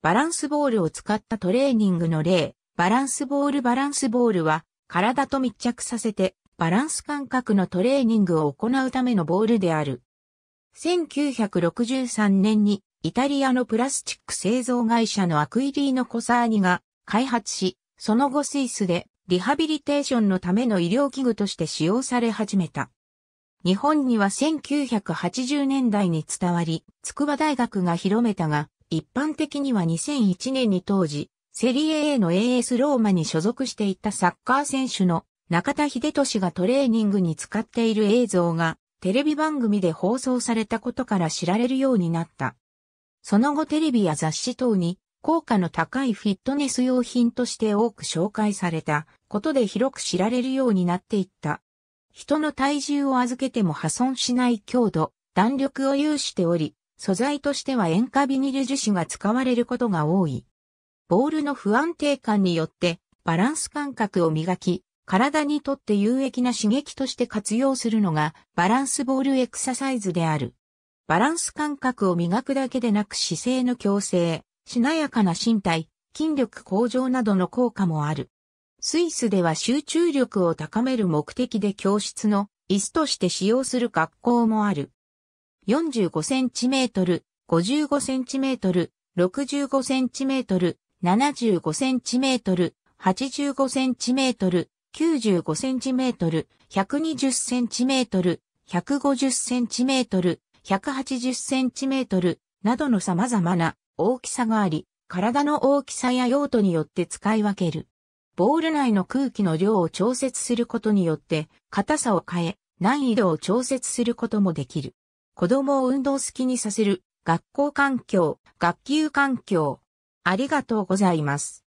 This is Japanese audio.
バランスボールを使ったトレーニングの例、バランスボールバランスボールは、体と密着させて、バランス感覚のトレーニングを行うためのボールである。1963年に、イタリアのプラスチック製造会社のアクイリーノ・コサーニが開発し、その後スイスでリハビリテーションのための医療器具として使用され始めた。日本には1980年代に伝わり、筑波大学が広めたが、一般的には2001年に当時、セリエ A の AS ローマに所属していたサッカー選手の中田秀俊がトレーニングに使っている映像がテレビ番組で放送されたことから知られるようになった。その後テレビや雑誌等に効果の高いフィットネス用品として多く紹介されたことで広く知られるようになっていった。人の体重を預けても破損しない強度、弾力を有しており、素材としては塩化ビニル樹脂が使われることが多い。ボールの不安定感によってバランス感覚を磨き、体にとって有益な刺激として活用するのがバランスボールエクササイズである。バランス感覚を磨くだけでなく姿勢の矯正、しなやかな身体、筋力向上などの効果もある。スイスでは集中力を高める目的で教室の椅子として使用する学校もある。45cm、55cm、65cm、75cm、85cm、95cm、120cm、150cm、180cm などの様々な大きさがあり、体の大きさや用途によって使い分ける。ボール内の空気の量を調節することによって、硬さを変え、難易度を調節することもできる。子供を運動好きにさせる、学校環境、学級環境。ありがとうございます。